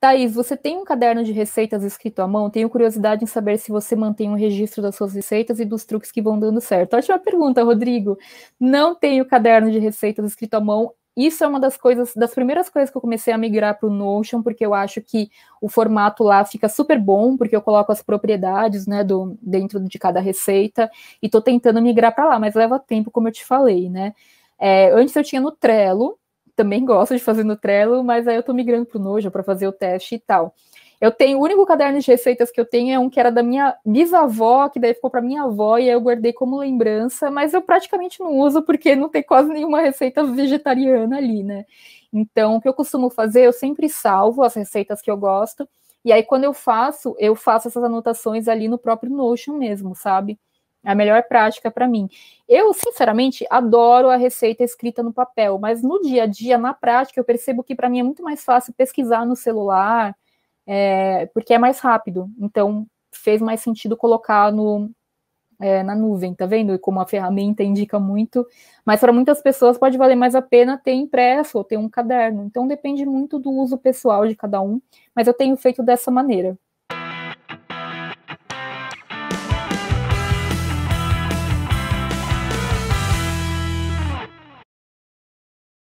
Thaís, você tem um caderno de receitas escrito à mão? Tenho curiosidade em saber se você mantém um registro das suas receitas e dos truques que vão dando certo. Ótima pergunta, Rodrigo. Não tenho caderno de receitas escrito à mão. Isso é uma das coisas, das primeiras coisas que eu comecei a migrar para o Notion, porque eu acho que o formato lá fica super bom, porque eu coloco as propriedades, né, do, dentro de cada receita, e estou tentando migrar para lá, mas leva tempo, como eu te falei, né? É, antes eu tinha no Trello, também gosto de fazer no Trello, mas aí eu tô migrando pro Nojo para fazer o teste e tal. Eu tenho, o único caderno de receitas que eu tenho é um que era da minha bisavó, que daí ficou para minha avó, e aí eu guardei como lembrança, mas eu praticamente não uso porque não tem quase nenhuma receita vegetariana ali, né? Então, o que eu costumo fazer, eu sempre salvo as receitas que eu gosto, e aí quando eu faço, eu faço essas anotações ali no próprio Notion mesmo, sabe? a melhor prática para mim. Eu, sinceramente, adoro a receita escrita no papel, mas no dia a dia, na prática, eu percebo que para mim é muito mais fácil pesquisar no celular, é, porque é mais rápido. Então, fez mais sentido colocar no, é, na nuvem, tá vendo? Como a ferramenta indica muito. Mas para muitas pessoas pode valer mais a pena ter impresso ou ter um caderno. Então, depende muito do uso pessoal de cada um, mas eu tenho feito dessa maneira.